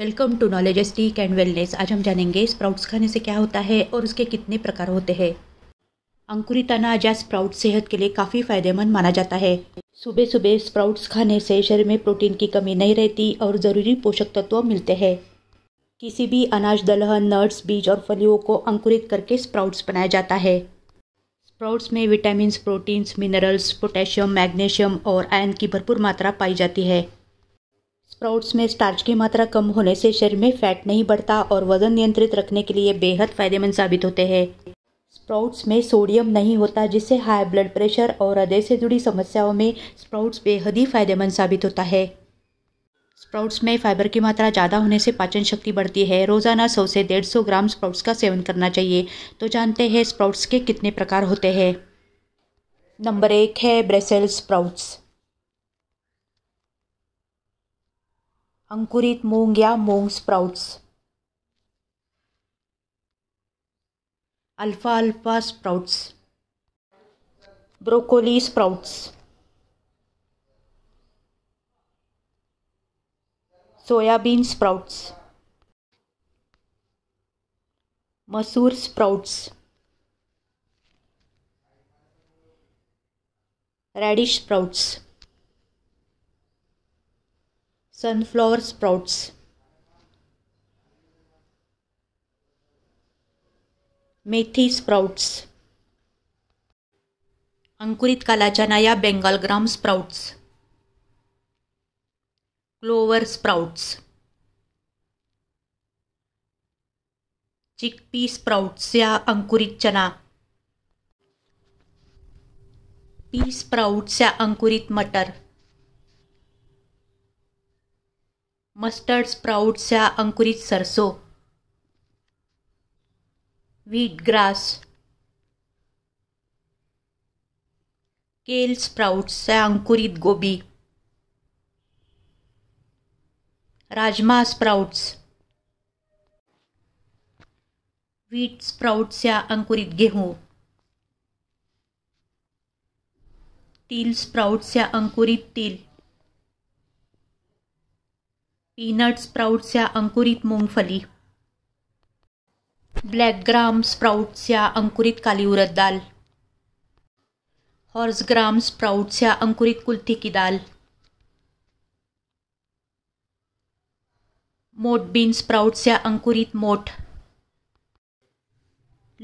welcome to knowledge stick and wellness आज हम जानेंगे स्प्राउट्स खाने से क्या होता है और उसके कितने प्रकार होते हैं अंकुरित अनाज या स्प्राउट सेहत के लिए काफ़ी फायदेमंद माना जाता है सुबह सुबह स्प्राउट्स खाने से शरीर में प्रोटीन की कमी नहीं रहती और ज़रूरी पोषक तत्व मिलते हैं किसी भी अनाज दलहन नट्स बीज और फलियों को अंकुरित करके स्प्राउट्स बनाया जाता है स्प्राउट्स में vitamin proteins minerals potassium magnesium और आयन की भरपूर मात्रा पाई जाती है स्प्राउट्स में स्टार्च की मात्रा कम होने से शरीर में फैट नहीं बढ़ता और वजन नियंत्रित रखने के लिए बेहद फायदेमंद साबित होते हैं स्प्राउट्स में सोडियम नहीं होता जिससे हाई ब्लड प्रेशर और हृदय से जुड़ी समस्याओं में स्प्राउट्स बेहद ही फायदेमंद साबित होता है स्प्राउट्स में फाइबर की मात्रा ज़्यादा होने से पाचन शक्ति बढ़ती है रोज़ाना सौ से डेढ़ सौ ग्राम स्प्राउट्स का सेवन करना चाहिए तो जानते हैं स्प्राउट्स के कितने प्रकार होते हैं नंबर एक है ब्रेसल स्प्राउट्स अंकुरित मूंग या मूंग स्प्राउट्स अल्फा अल्फा sprouts broccoli sprouts soybean sprouts मसूर sprouts radish sprouts sunflower sprouts मेथी स्प्राउट्स अंकुरित चना या gram sprouts clover sprouts chickpea sprouts या अंकुरित चना पी स्प्राउट्स या अंकुरित मटर मस्टर्ड स्प्राउट्स या अंकुरित सरसों वीट ग्रास केल स्प्राउट्स या अंकुरित गोभी राजमा स्प्राउट्स वीट स्प्राउट्स या अंकुरित गेहूं तिल स्प्राउट्स या अंकुरित तिल पीनट स्प्राउट्स या अंकुरित मूंगफली ब्लैक ग्राम स्प्राउट्स या अंकुरित काली उरद दाल हॉर्स ग्राम स्प्राउट्स या अंकुरित कुल्थी की दाल मोट बीन स्प्राउट्स या अंकुरित मोट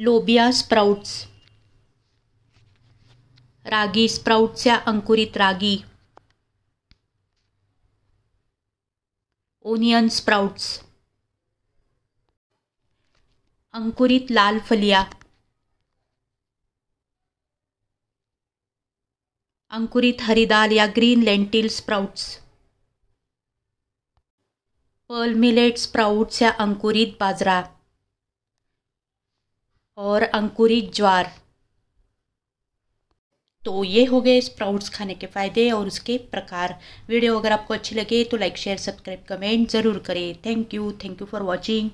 लोबिया स्प्राउट्स रागी स्प्राउट्स या अंकुरित रागी ओनियन स्प्राउट्स अंकुरित लाल फलिया अंकुरित हरिदाल या green lentil sprouts pearl millet sprouts या अंकुरित बाजरा और अंकुरित ज्वार तो ये हो गए स्प्राउट्स खाने के फ़ायदे और उसके प्रकार वीडियो अगर आपको अच्छी लगे तो लाइक शेयर सब्सक्राइब कमेंट ज़रूर करें thank you thank you for watching